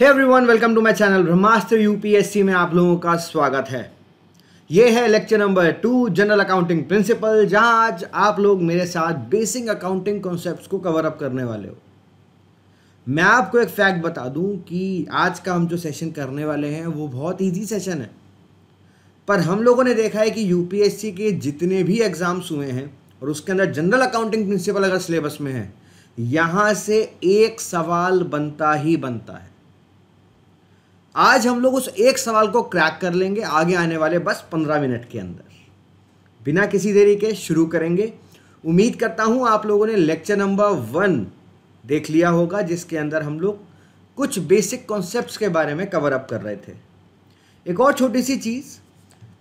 every everyone welcome to my channel Brahmastra UPSC में आप लोगों का स्वागत है ये है lecture number two general accounting principle जहां आज आप लोग मेरे साथ बेसिक अकाउंटिंग कॉन्सेप्ट्स को कवर अप करने वाले हो मैं आपको एक फैक्ट बता दूं कि आज का हम जो सेशन करने वाले हैं वो बहुत ईजी सेशन है पर हम लोगों ने देखा है कि सी के जितने भी एग्ज़ाम्स हुए हैं और उसके अंदर जनरल अकाउंटिंग प्रिंसिपल अगर सिलेबस में है यहाँ से एक सवाल बनता ही बनता है आज हम लोग उस एक सवाल को क्रैक कर लेंगे आगे आने वाले बस पंद्रह मिनट के अंदर बिना किसी देरी के शुरू करेंगे उम्मीद करता हूँ आप लोगों ने लेक्चर नंबर वन देख लिया होगा जिसके अंदर हम लोग कुछ बेसिक कॉन्सेप्ट्स के बारे में कवर अप कर रहे थे एक और छोटी सी चीज़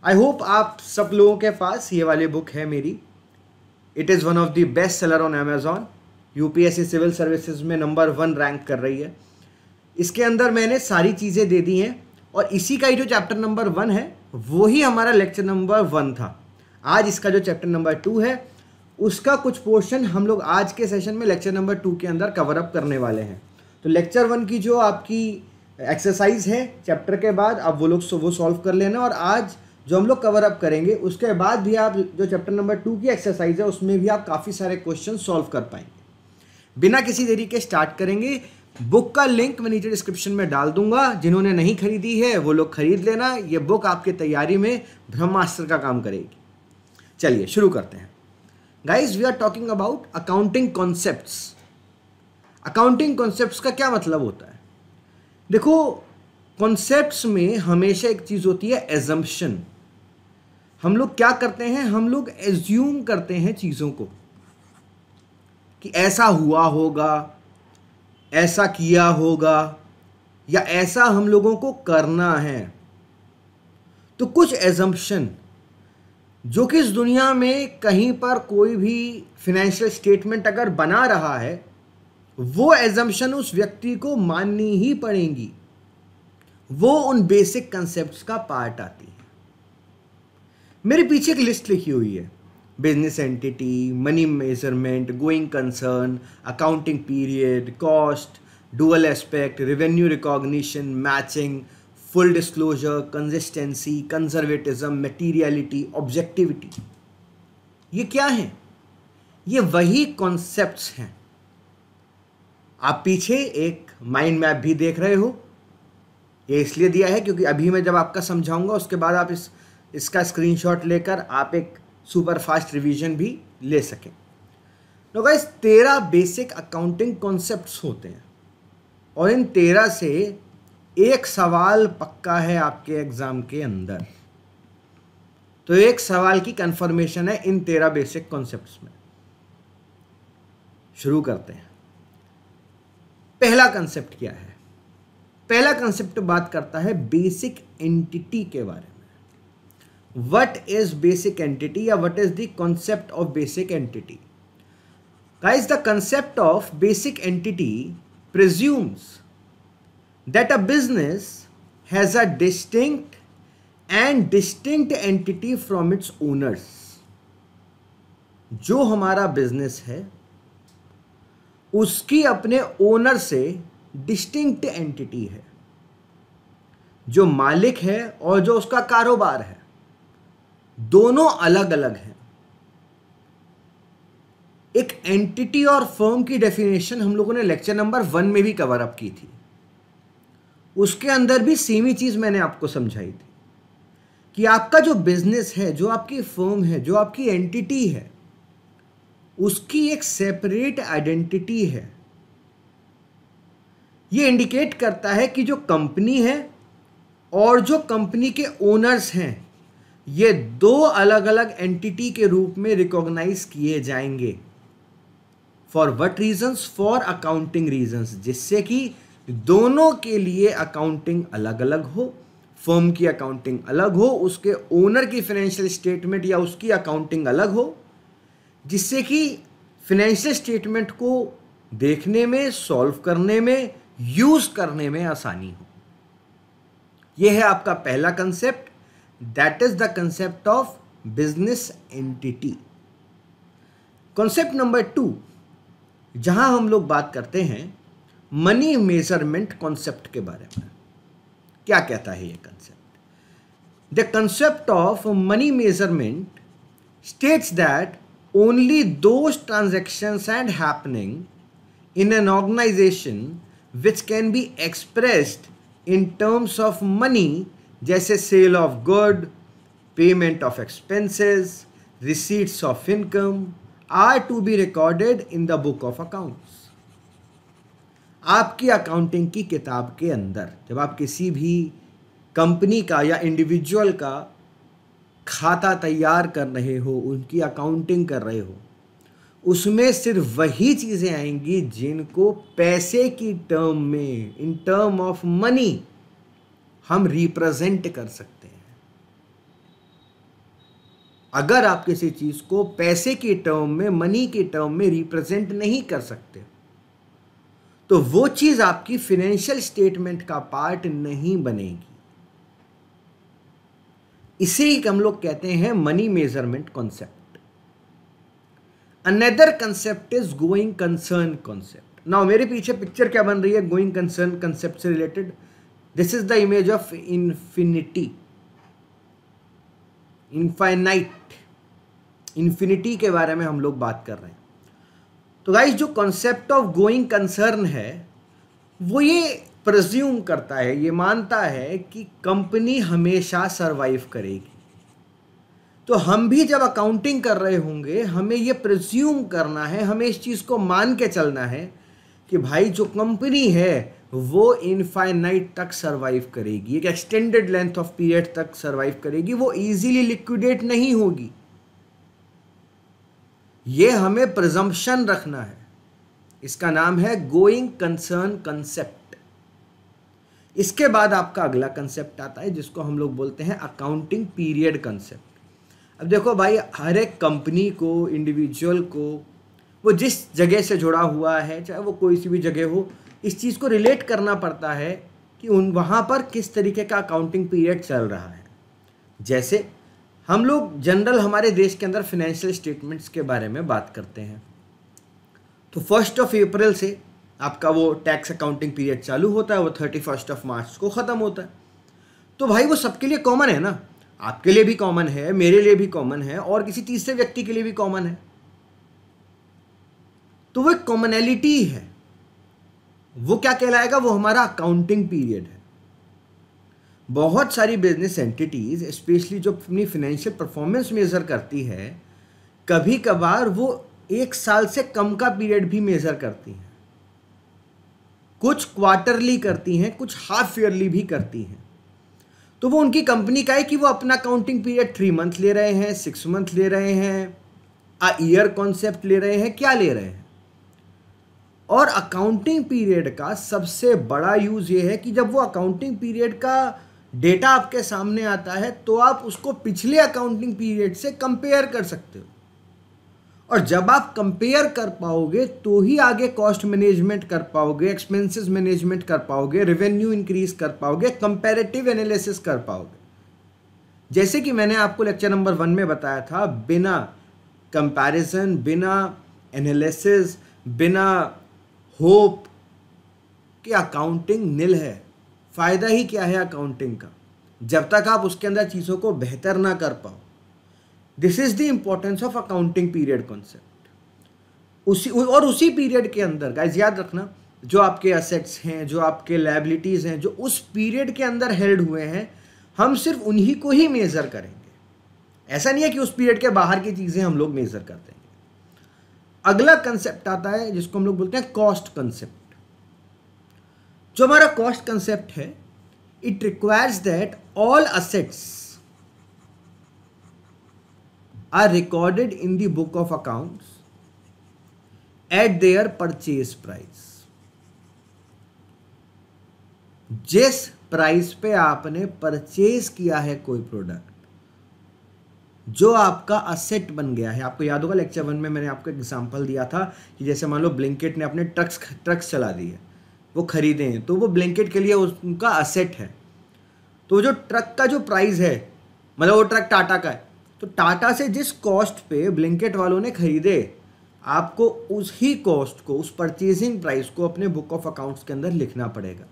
आई होप आप सब लोगों के पास ये वाली बुक है मेरी it is one of the best seller on Amazon UPSC civil services में नंबर वन रैंक कर रही है इसके अंदर मैंने सारी चीज़ें दे दी हैं और इसी का ही जो चैप्टर नंबर वन है वो ही हमारा लेक्चर नंबर वन था आज इसका जो चैप्टर नंबर टू है उसका कुछ पोर्शन हम लोग आज के सेशन में लेक्चर नंबर टू के अंदर कवर अप करने वाले हैं तो लेक्चर वन की जो आपकी एक्सरसाइज है चैप्टर के बाद आप वो लोग वो सॉल्व कर लेना और आज जो हम लोग कवर अप करेंगे उसके बाद भी आप जो चैप्टर नंबर टू की एक्सरसाइज है उसमें भी आप काफ़ी सारे क्वेश्चन सॉल्व कर पाएंगे बिना किसी देरी के स्टार्ट करेंगे बुक का लिंक मैं नीचे डिस्क्रिप्शन में डाल दूंगा जिन्होंने नहीं खरीदी है वो लोग खरीद लेना ये बुक आपकी तैयारी में ब्रह्मास्त्र का काम करेगी चलिए शुरू करते हैं guys we are talking about accounting concept accounting concept का क्या मतलब होता है देखो कॉन्सेप्ट में हमेशा एक चीज़ होती है एजम्पन हम लोग क्या करते हैं हम लोग एज्यूम करते हैं चीज़ों को कि ऐसा हुआ होगा ऐसा किया होगा या ऐसा हम लोगों को करना है तो कुछ एजम्पन जो कि इस दुनिया में कहीं पर कोई भी फिनेंशियल स्टेटमेंट अगर बना रहा है वो एजम्पन उस व्यक्ति को माननी ही पड़ेंगी वो उन बेसिक कंसेप्ट्स का पार्ट आती है मेरे पीछे एक लिस्ट लिखी हुई है business entity money measurement going concern accounting period cost dual aspect revenue recognition matching full disclosure consistency conservatism materiality objectivity ये क्या है ये वही कॉन्सेप्ट हैं आप पीछे एक माइंड मैप भी देख रहे हो ये इसलिए दिया है क्योंकि अभी मैं जब आपका समझाऊंगा उसके बाद आप इस इसका स्क्रीनशॉट लेकर आप एक सुपर फास्ट रिवीजन भी ले सकें तो गाइस तेरह बेसिक अकाउंटिंग कॉन्सेप्ट्स होते हैं और इन तेरह से एक सवाल पक्का है आपके एग्ज़ाम के अंदर तो एक सवाल की कंफर्मेशन है इन तेरह बेसिक कॉन्सेप्ट्स में शुरू करते हैं पहला कंसेप्ट क्या है पहला कंसेप्ट बात करता है बेसिक एंटिटी के बारे में वट इज बेसिक एंटिटी या what is the of basic entity guys the concept of basic entity presumes that a business has a distinct and distinct entity from its owners जो हमारा business है उसकी अपने owner से distinct entity है जो मालिक है और जो उसका कारोबार है दोनों अलग अलग हैं एक एंटिटी और फर्म की डेफिनेशन हम लोगों ने लेक्चर नंबर वन में भी कवर अप की थी उसके अंदर भी सेम ही चीज़ मैंने आपको समझाई थी कि आपका जो बिजनेस है जो आपकी फर्म है जो आपकी एंटिटी है उसकी एक सेपरेट आइडेंटिटी है ये इंडिकेट करता है कि जो कंपनी है और जो कंपनी के ओनर्स हैं ये दो अलग अलग एंटिटी के रूप में रिकॉग्नाइज किए जाएंगे for what reason for accounting reason जिससे कि दोनों के लिए अकाउंटिंग अलग अलग हो फर्म की अकाउंटिंग अलग हो उसके ओनर की फाइनेंशियल स्टेटमेंट या उसकी अकाउंटिंग अलग हो जिससे कि फाइनेंशियल स्टेटमेंट को देखने में सॉल्व करने में यूज़ करने में आसानी हो यह है आपका पहला concept that is the concept of business entity concept number two जहां हम लोग बात करते हैं मनी मेजरमेंट कॉन्सेप्ट के बारे में क्या कहता है यह concept the concept of money measurement states that only those transaction and happening in an organisation which can be expressed in terms of money जैसे sale of good payment of expenses receipts of income are to be recorded in the book of accounts आपकी accounting की किताब के अंदर जब आप किसी भी कंपनी का या इंडिविजुअल का खाता तैयार कर रहे हो उनकी अकाउंटिंग कर रहे हो उसमें सिर्फ वही चीज़ें आएंगी जिनको पैसे की टर्म में इन टर्म ऑफ मनी हम रिप्रेजेंट कर सकते हैं अगर आप किसी चीज़ को पैसे के टर्म में मनी के टर्म में रिप्रेजेंट नहीं कर सकते तो वो चीज़ आपकी फिनेंशियल स्टेटमेंट का पार्ट नहीं बनेगी इसे ही हम लोग कहते हैं money measurement concept another concept is going concern concept now मेरे पीछे पिक्चर क्या बन रही है गोइंग कंसर्न कंसेप्ट से related this is the image of infinity infinite infinity के बारे में हम लोग बात कर रहे हैं तो गाइज जो कॉन्सेप्ट ऑफ गोइंग कंसर्न है वो ये प्रज्यूम करता है ये मानता है कि कंपनी हमेशा सरवाइव करेगी तो हम भी जब अकाउंटिंग कर रहे होंगे हमें ये प्रज्यूम करना है हमें इस चीज़ को मान के चलना है कि भाई जो कंपनी है वो इनफाइनाइट तक सरवाइव करेगी एक एक्सटेंडेड लेंथ ऑफ पीरियड तक सरवाइव करेगी वो इजीली लिक्विडेट नहीं होगी ये हमें प्रजम्पन रखना है इसका नाम है गोइंग कंसर्न कंसेप्ट इसके बाद आपका अगला कंसेप्ट आता है जिसको हम लोग बोलते हैं अकाउंटिंग पीरियड कंसेप्ट अब देखो भाई हर एक कंपनी को इंडिविजुअल को वो जिस जगह से जुड़ा हुआ है चाहे वो कोई सी भी जगह हो इस चीज़ को रिलेट करना पड़ता है कि उन वहाँ पर किस तरीके का अकाउंटिंग पीरियड चल रहा है जैसे हम लोग जनरल हमारे देश के अंदर फिनेंशियल स्टेटमेंट्स के बारे में बात करते हैं तो फर्स्ट ऑफ अप्रैल से आपका वो टैक्स अकाउंटिंग पीरियड चालू होता है वो थर्टी फर्स्ट ऑफ मार्च को ख़त्म होता है तो भाई वो सबके लिए कॉमन है ना आपके लिए भी कॉमन है मेरे लिए भी कॉमन है और किसी तीसरे व्यक्ति के लिए भी कॉमन है तो वो एक कॉमनैलिटी है वो क्या कहलाएगा वो हमारा अकाउंटिंग पीरियड है बहुत सारी बिजनेस एंटिटीज़ स्पेशली जो अपनी फाइनेंशियल परफॉर्मेंस मेज़र करती है कभी कभार वो एक साल से कम का पीरियड भी मेज़र करती हैं कुछ क्वार्टरली करती हैं कुछ हाफ ईयरली भी करती हैं तो वो उनकी कंपनी का है कि वो अपना काउंटिंग पीरियड थ्री मंथ ले रहे हैं सिक्स मंथ ले रहे हैं आ ईयर कॉन्सेप्ट ले रहे हैं क्या ले रहे हैं और अकाउंटिंग पीरियड का सबसे बड़ा यूज़ ये है कि जब वो अकाउंटिंग पीरियड का डेटा आपके सामने आता है तो आप उसको पिछले अकाउंटिंग पीरियड से कंपेयर कर सकते हो और जब आप कंपेयर कर पाओगे तो ही आगे कॉस्ट मैनेजमेंट कर पाओगे एक्सपेंसेस मैनेजमेंट कर पाओगे रेवेन्यू इंक्रीज कर पाओगे कंपेरेटिव एनालिसिस कर पाओगे जैसे कि मैंने आपको लेक्चर नंबर वन में बताया था बिना कंपैरिजन बिना एनालिसिस बिना होप कि अकाउंटिंग नील है फ़ायदा ही क्या है अकाउंटिंग का जब तक आप उसके अंदर चीज़ों को बेहतर ना कर पाओ this is the importance of accounting period concept उसी और उसी पीरियड के अंदर गाइज याद रखना जो आपके असेट्स हैं जो आपके लाइबिलिटीज़ हैं जो उस पीरियड के अंदर हेल्ड हुए हैं हम सिर्फ उन्हीं को ही मेज़र करेंगे ऐसा नहीं है कि उस पीरियड के बाहर की चीज़ें हम लोग मेज़र करते हैं अगला कंसेप्ट आता है जिसको हम लोग बोलते हैं कॉस्ट कंसेप्ट जो हमारा कॉस्ट कंसेप्ट है it requires that all assets are recorded in the book of accounts at their purchase price जिस प्राइस पे आपने परचेज किया है कोई प्रोडक्ट जो आपका असेट बन गया है आपको याद होगा लेक्चर वन में मैंने आपको एग्जाम्पल दिया था कि जैसे मान लो ब्लिंकेट ने अपने ट्रक्स ट्रक्स चला दिए वो खरीदे हैं तो वो ब्लिंकेट के लिए उनका असेट है तो जो ट्रक का जो प्राइस है मतलब वो ट्रक टाटा का है तो टाटा से जिस कॉस्ट पे ब्लिंकेट वालों ने खरीदे आपको उस ही कॉस्ट को उस परचेजिंग प्राइस को अपने बुक ऑफ अकाउंट्स के अंदर लिखना पड़ेगा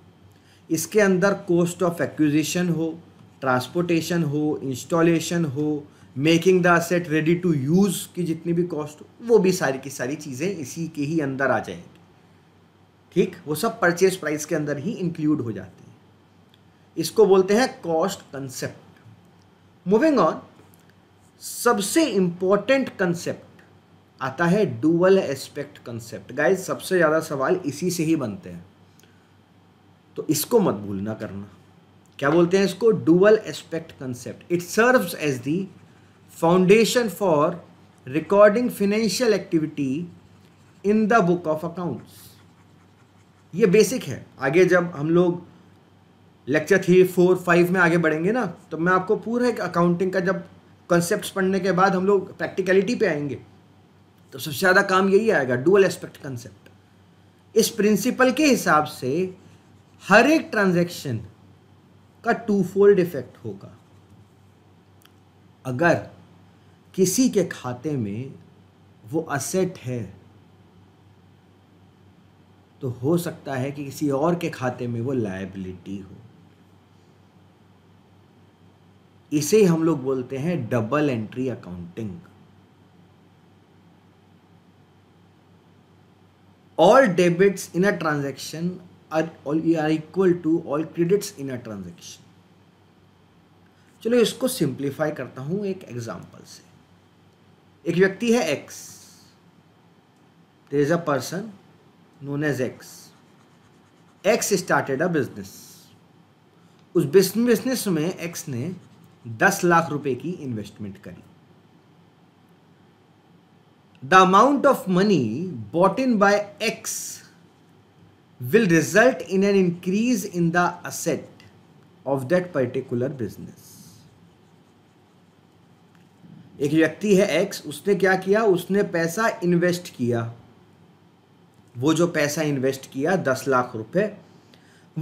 इसके अंदर कॉस्ट ऑफ एक्विजिशन हो ट्रांसपोर्टेशन हो इंस्टॉलेशन हो making the asset ready to use की जितनी भी कॉस्ट हो वो भी सारी की सारी चीज़ें इसी के ही अंदर आ जाएंगी ठीक वो सब परचेज प्राइस के अंदर ही इंक्लूड हो जाते हैं इसको बोलते हैं कॉस्ट कंसेप्ट मूविंग ऑन सबसे इम्पॉर्टेंट कंसेप्ट आता है डुअल एस्पेक्ट कंसेप्ट गाइज सबसे ज़्यादा सवाल इसी से ही बनते हैं तो इसको मत भूलना करना क्या बोलते हैं इसको dual aspect concept it serves as the foundation for recording financial activity in the book of accounts ये बेसिक है आगे जब हम लोग लेक्चर थ्री फोर फाइव में आगे बढ़ेंगे ना तो मैं आपको पूरा एक अकाउंटिंग का जब कॉन्सेप्ट पढ़ने के बाद हम लोग प्रैक्टिकलिटी पे आएंगे तो सबसे ज़्यादा काम यही आएगा डुअल एस्पेक्ट कंसेप्ट इस प्रिंसिपल के हिसाब से हर एक ट्रांजेक्शन का टू फोल्ड इफेक्ट होगा अगर किसी के खाते में वो असेट है तो हो सकता है कि किसी और के खाते में वो लायबिलिटी हो इसे हम लोग बोलते हैं double entry accounting debits in a a are all you are equal to all credits in a transaction चलो इसको सिंप्लीफाई करता हूं एक एग्जांपल से एक व्यक्ति है X there is a person known as X X started a business उस बिजनेस में एक्स ने दस लाख रुपए की इन्वेस्टमेंट करी the amount of money bought in by X will result in an increase in the asset of that particular business एक व्यक्ति है एक्स उसने क्या किया उसने पैसा इन्वेस्ट किया वो जो पैसा इन्वेस्ट किया दस लाख रुपए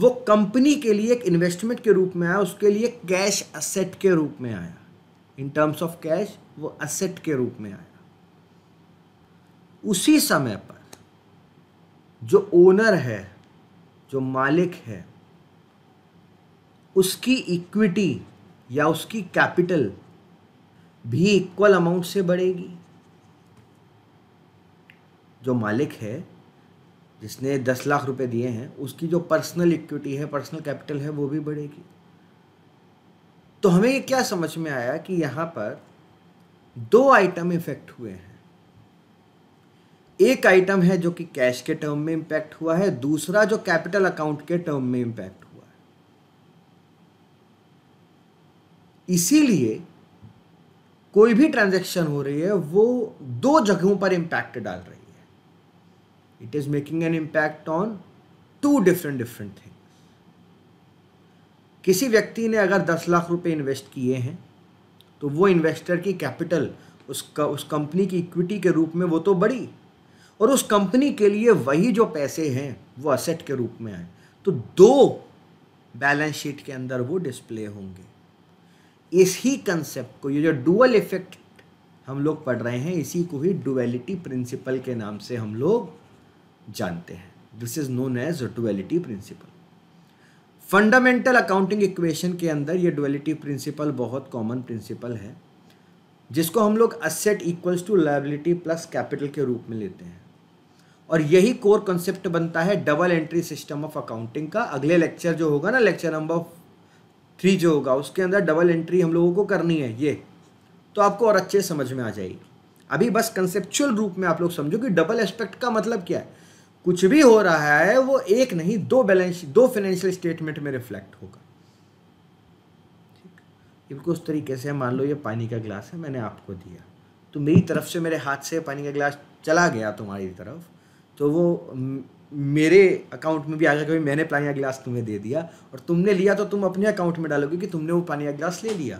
वो कंपनी के लिए एक इन्वेस्टमेंट के रूप में आया उसके लिए कैश असेट के रूप में आया इन टर्म्स ऑफ कैश वो असेट के रूप में आया उसी समय पर जो ओनर है जो मालिक है उसकी इक्विटी या उसकी कैपिटल भी इक्वल अमाउंट से बढ़ेगी जो मालिक है जिसने दस लाख रुपए दिए हैं उसकी जो पर्सनल इक्विटी है पर्सनल कैपिटल है वो भी बढ़ेगी तो हमें ये क्या समझ में आया कि यहां पर दो आइटम इफेक्ट हुए हैं एक आइटम है जो कि कैश के टर्म में इंपैक्ट हुआ है दूसरा जो कैपिटल अकाउंट के टर्म में इंपैक्ट हुआ है इसीलिए कोई भी ट्रांजेक्शन हो रही है वो दो जगहों पर इम्पैक्ट डाल रही है it is making an impact on two different different things किसी व्यक्ति ने अगर दस लाख रुपए इन्वेस्ट किए हैं तो वो इन्वेस्टर की कैपिटल उसका उस कंपनी की इक्विटी के रूप में वो तो बड़ी और उस कंपनी के लिए वही जो पैसे हैं वो असेट के रूप में आए तो दो बैलेंस शीट के अंदर वो डिस्प्ले होंगे इसी कंसेप्ट को ये जो डुअल इफेक्ट हम लोग पढ़ रहे हैं इसी को ही डुअलिटी प्रिंसिपल के नाम से हम लोग जानते हैं this is known as duality principle fundamental accounting equation के अंदर ये डुअलिटी प्रिंसिपल बहुत कॉमन प्रिंसिपल है जिसको हम लोग asset equals to liability plus capital के रूप में लेते हैं और यही कोर कॉन्सेप्ट बनता है double entry system of accounting का अगले लेक्चर जो होगा ना लेक्चर नंबर थ्री जो होगा उसके अंदर डबल एंट्री हम लोगों को करनी है ये तो आपको और अच्छे समझ में आ जाएगी अभी बस कंसेप्चुअल रूप में आप लोग समझो कि डबल एस्पेक्ट का मतलब क्या है कुछ भी हो रहा है वो एक नहीं दो बैलेंस दो फाइनेंशियल स्टेटमेंट में रिफ्लेक्ट होगा इनको उस तरीके से मान लो ये पानी का ग्लास है मैंने आपको दिया तो मेरी तरफ से मेरे हाथ से पानी का ग्लास चला गया तुम्हारी तरफ तो वो मेरे अकाउंट में भी गया कभी मैंने पानी का गिलास तुम्हें दे दिया और तुमने लिया तो तुम अपने अकाउंट में डालोगे कि तुमने वो पानी का गिलास ले लिया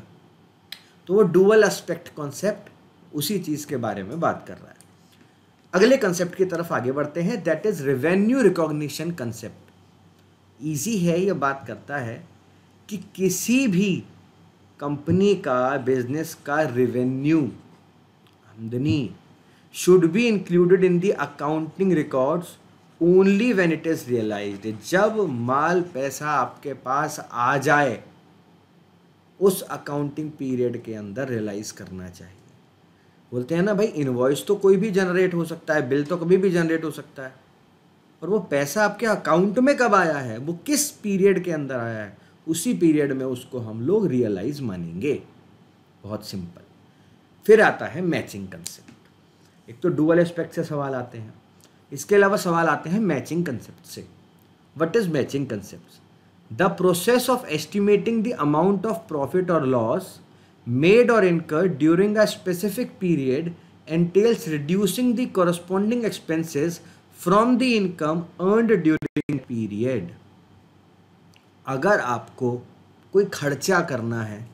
तो वो डुअल एस्पेक्ट कॉन्सेप्ट उसी चीज़ के बारे में बात कर रहा है अगले कंसेप्ट की तरफ आगे बढ़ते हैं that is revenue recognition concept easy है यह बात करता है कि किसी भी कंपनी का बिजनेस का रेवेन्यू आमदनी should be included in the accounting records only when it is realise जब माल पैसा आपके पास आ जाए उस अकाउंटिंग पीरियड के अंदर रियलाइज करना चाहिए बोलते हैं ना भाई इन्वॉइस तो कोई भी जनरेट हो सकता है बिल तो कभी भी जनरेट हो सकता है और वो पैसा आपके अकाउंट में कब आया है वो किस पीरियड के अंदर आया है उसी पीरियड में उसको हम लोग रियलाइज मानेंगे बहुत सिंपल फिर आता है मैचिंग कंसेप्ट एक तो डुअल एस्पेक्ट से सवाल आते हैं इसके अलावा सवाल आते हैं मैचिंग कंसेप्ट से what is matching concept the process of estimating the amount of profit और लॉस मेड और incur during a specific period entails reducing the corresponding expenses from the income earned during period अगर आपको कोई खर्चा करना है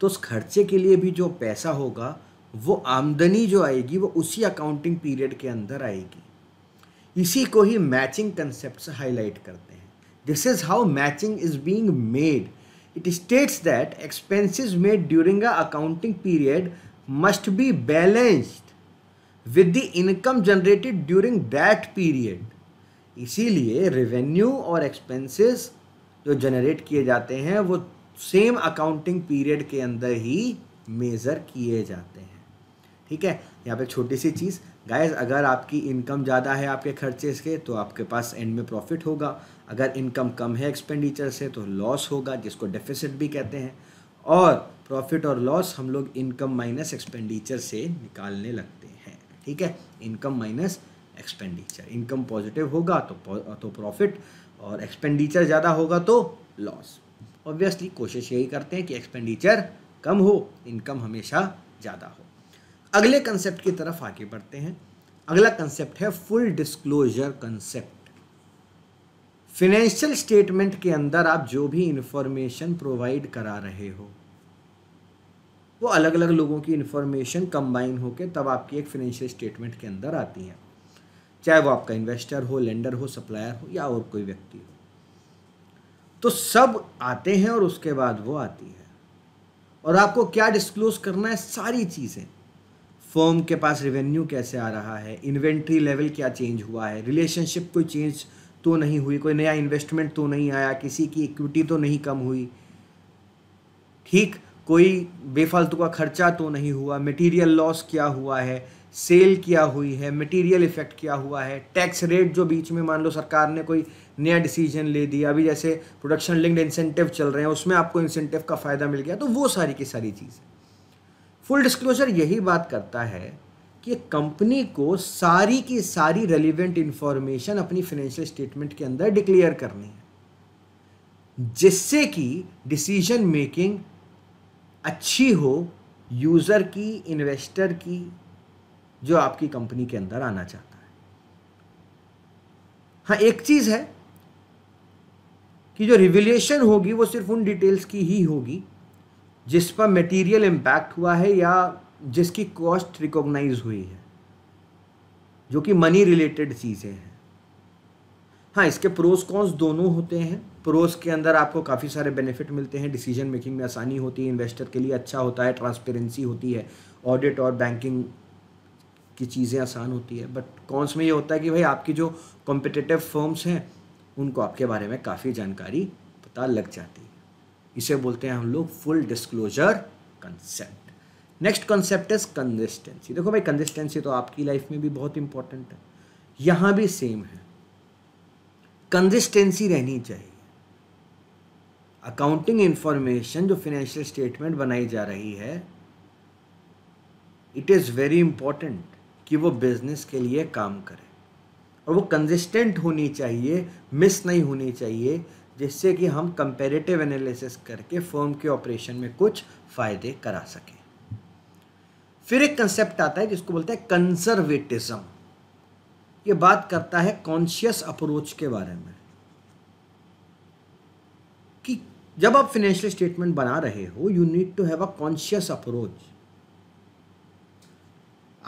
तो उस खर्चे के लिए भी जो पैसा होगा वो आमदनी जो आएगी वो उसी अकाउंटिंग पीरियड के अंदर आएगी इसी को ही मैचिंग कंसेप्ट हाईलाइट करते हैं this is how matching is being made it states that expenses made during accounting period must be balanced with the income generated during that period इसीलिए रेवेन्यू और expenses जो जनरेट किए जाते हैं वो same accounting period के अंदर ही major किए जाते हैं ठीक है यहाँ पे छोटी सी चीज़ गाइस अगर आपकी इनकम ज़्यादा है आपके खर्चे के तो आपके पास एंड में प्रॉफिट होगा अगर इनकम कम है एक्सपेंडिचर से तो लॉस होगा जिसको डेफिसिट भी कहते हैं और प्रॉफिट और लॉस हम लोग इनकम माइनस एक्सपेंडिचर से निकालने लगते हैं ठीक है income minus expenditure income positive होगा तो तो प्रॉफिट और एक्सपेंडिचर ज़्यादा होगा तो लॉस ऑब्वियसली कोशिश यही करते हैं कि एक्सपेंडिचर कम हो इनकम हमेशा ज़्यादा हो अगले कंसेप्ट की तरफ आगे बढ़ते हैं अगला कंसेप्ट है full disclosure concept financial statement के अंदर आप जो भी इंफॉर्मेशन प्रोवाइड करा रहे हो वो अलग अलग लोगों की इंफॉर्मेशन कंबाइन होकर तब आपकी एक फिनेंशियल स्टेटमेंट के अंदर आती है चाहे वो आपका इन्वेस्टर हो लेंडर हो सप्लायर हो या और कोई व्यक्ति हो तो सब आते हैं और उसके बाद वो आती है और आपको क्या डिस्क्लोज करना है सारी चीज़ें फर्म के पास रेवेन्यू कैसे आ रहा है इन्वेंट्री लेवल क्या चेंज हुआ है रिलेशनशिप कोई चेंज तो नहीं हुई कोई नया इन्वेस्टमेंट तो नहीं आया किसी की इक्विटी तो नहीं कम हुई ठीक कोई बेफालतू का खर्चा तो नहीं हुआ मटेरियल लॉस क्या हुआ है सेल क्या हुई है मटेरियल इफेक्ट क्या हुआ है टैक्स रेट जो बीच में मान लो सरकार ने कोई नया डिसीजन ले दिया अभी जैसे प्रोडक्शन लिंक्ड इंसेंटिव चल रहे हैं उसमें आपको इंसेंटिव का फ़ायदा मिल गया तो वो सारी की सारी चीज़ें फुल डिस्क्लोजर यही बात करता है कि कंपनी को सारी की सारी रेलिवेंट इंफॉर्मेशन अपनी फाइनेंशियल स्टेटमेंट के अंदर डिक्लेयर करनी है जिससे कि डिसीजन मेकिंग अच्छी हो यूज़र की इन्वेस्टर की जो आपकी कंपनी के अंदर आना चाहता है हाँ एक चीज़ है कि जो रिविलेशन होगी वो सिर्फ उन डिटेल्स की ही होगी जिस पर मटेरियल इम्पैक्ट हुआ है या जिसकी कॉस्ट रिकॉग्नाइज हुई है जो कि मनी रिलेटेड चीज़ें हैं हाँ इसके प्रोस कॉन्स दोनों होते हैं प्रोस के अंदर आपको काफ़ी सारे बेनिफिट मिलते हैं डिसीजन मेकिंग में आसानी होती है इन्वेस्टर के लिए अच्छा होता है ट्रांसपेरेंसी होती है ऑडिट और बैंकिंग की चीज़ें आसान होती है बट कॉन्स में ये होता है कि भाई आपकी जो कॉम्पिटिटिव फर्म्स हैं उनको आपके बारे में काफ़ी जानकारी पता लग जाती है इसे बोलते हैं हम लोग full disclosure concept next concept is consistency देखो भाई कंसिस्टेंसी तो आपकी लाइफ में भी बहुत इंपॉर्टेंट है यहां भी सेम है कंसिस्टेंसी रहनी चाहिए अकाउंटिंग इंफॉर्मेशन जो फिनेंशियल स्टेटमेंट बनाई जा रही है इट इज़ वेरी इंपॉर्टेंट कि वो बिजनेस के लिए काम करे और वो कंसिस्टेंट होनी चाहिए मिस नहीं होनी चाहिए जिससे कि हम कंपेरेटिव एनालिसिस करके फर्म के ऑपरेशन में कुछ फ़ायदे करा सकें फिर एक कंसेप्ट आता है जिसको बोलते हैं कंजर्वेटिज्म ये बात करता है कॉन्शियस अप्रोच के बारे में कि जब आप फिनेंशियल स्टेटमेंट बना रहे हो you need to have a conscious approach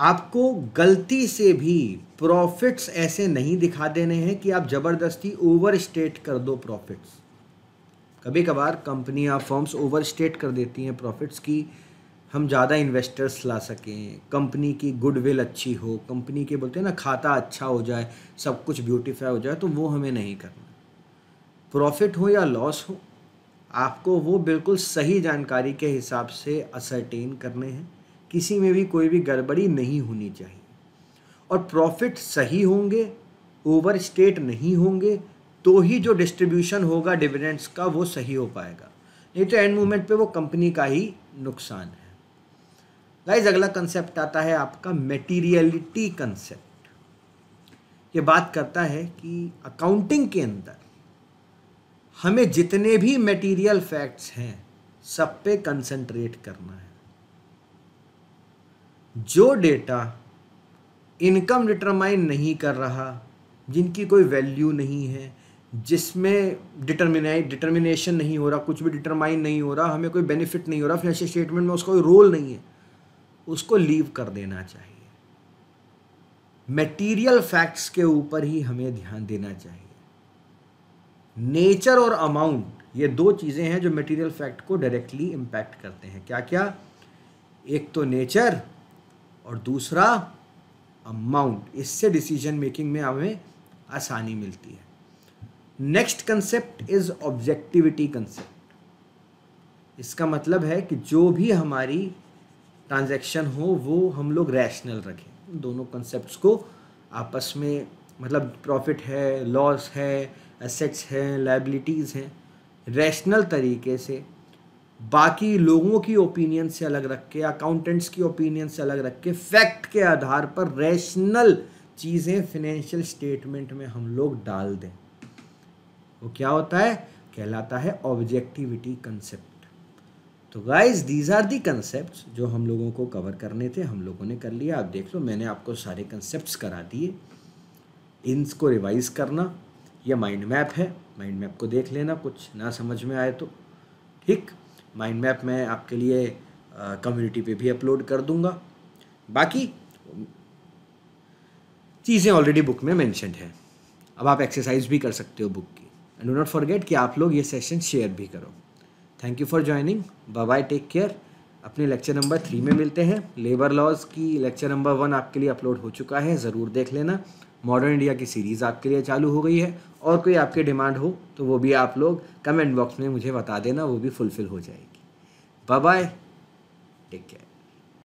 आपको गलती से भी प्रॉफिट्स ऐसे नहीं दिखा देने हैं कि आप ज़बरदस्ती ओवर स्टेट कर दो प्रॉफिट्स कभी कभार कंपनियां फर्म्स ओवर स्टेट कर देती हैं प्रॉफिट्स की हम ज़्यादा इन्वेस्टर्स ला सकें कंपनी की गुडविल अच्छी हो कंपनी के बोलते हैं ना खाता अच्छा हो जाए सब कुछ ब्यूटीफाई हो जाए तो वो हमें नहीं करना प्रॉफिट हो या लॉस हो आपको वो बिल्कुल सही जानकारी के हिसाब से असरटेन करने हैं किसी में भी कोई भी गड़बड़ी नहीं होनी चाहिए और प्रॉफिट सही होंगे ओवर स्टेट नहीं होंगे तो ही जो डिस्ट्रीब्यूशन होगा डिविडेंड्स का वो सही हो पाएगा नहीं तो एंड मोमेंट पे वो कंपनी का ही नुकसान है गाइज अगला कंसेप्ट आता है आपका मेटीरियलिटी कंसेप्ट ये बात करता है कि अकाउंटिंग के अंदर हमें जितने भी मटेरियल फैक्ट्स हैं सब पे कंसंट्रेट करना है जो डेटा इनकम डिटरमाइन नहीं कर रहा जिनकी कोई वैल्यू नहीं है जिसमें डिटरमिने डिटर्मिनेशन नहीं हो रहा कुछ भी डिटरमाइन नहीं हो रहा हमें कोई बेनिफिट नहीं हो रहा फाइनेंशियल स्टेटमेंट में उसका कोई रोल नहीं है उसको लीव कर देना चाहिए मटेरियल फैक्ट्स के ऊपर ही हमें ध्यान देना चाहिए नेचर और अमाउंट ये दो चीज़ें हैं जो मटेरियल फैक्ट को डायरेक्टली इम्पैक्ट करते हैं क्या क्या एक तो नेचर और दूसरा अमाउंट इससे डिसीजन मेकिंग में हमें आसानी मिलती है next concept is objectivity concept इसका मतलब है कि जो भी हमारी ट्रांजैक्शन हो वो हम लोग रैशनल रखें दोनों कंसेप्ट को आपस में मतलब प्रॉफिट है लॉस है एसेट्स हैं लाइबिलिटीज़ हैं रैशनल तरीके से बाकी लोगों की ओपिनियन से अलग रख के अकाउंटेंट्स की ओपिनियन से अलग रख के फैक्ट के आधार पर रैशनल चीज़ें फिनेंशियल स्टेटमेंट में हम लोग डाल दें वो क्या होता है कहलाता है ऑब्जेक्टिविटी कंसेप्ट तो guys these are the concept जो हम लोगों को कवर करने थे हम लोगों ने कर लिया आप देख लो मैंने आपको सारे कंसेप्ट करा दिए इनको रिवाइज करना यह माइंड मैप है माइंड मैप को देख लेना कुछ ना समझ में आए तो ठीक माइंड मैप मैं आपके लिए कम्युनिटी पे भी अपलोड कर दूंगा बाकी चीज़ें ऑलरेडी बुक में मैंशनड हैं अब आप एक्सरसाइज भी कर सकते हो बुक की एंड डू नॉट फॉरगेट कि आप लोग ये सेशन शेयर भी करो thank you for joining bye take care अपने लेक्चर नंबर थ्री में मिलते हैं लेबर लॉज की लेक्चर नंबर वन आपके लिए अपलोड हो चुका है ज़रूर देख लेना मॉडर्न इंडिया की सीरीज़ आपके लिए चालू हो गई है और कोई आपकी डिमांड हो तो वो भी आप लोग कमेंट बॉक्स में मुझे बता देना वो भी फुलफ़िल हो जाएगी बाय बाय टेक केयर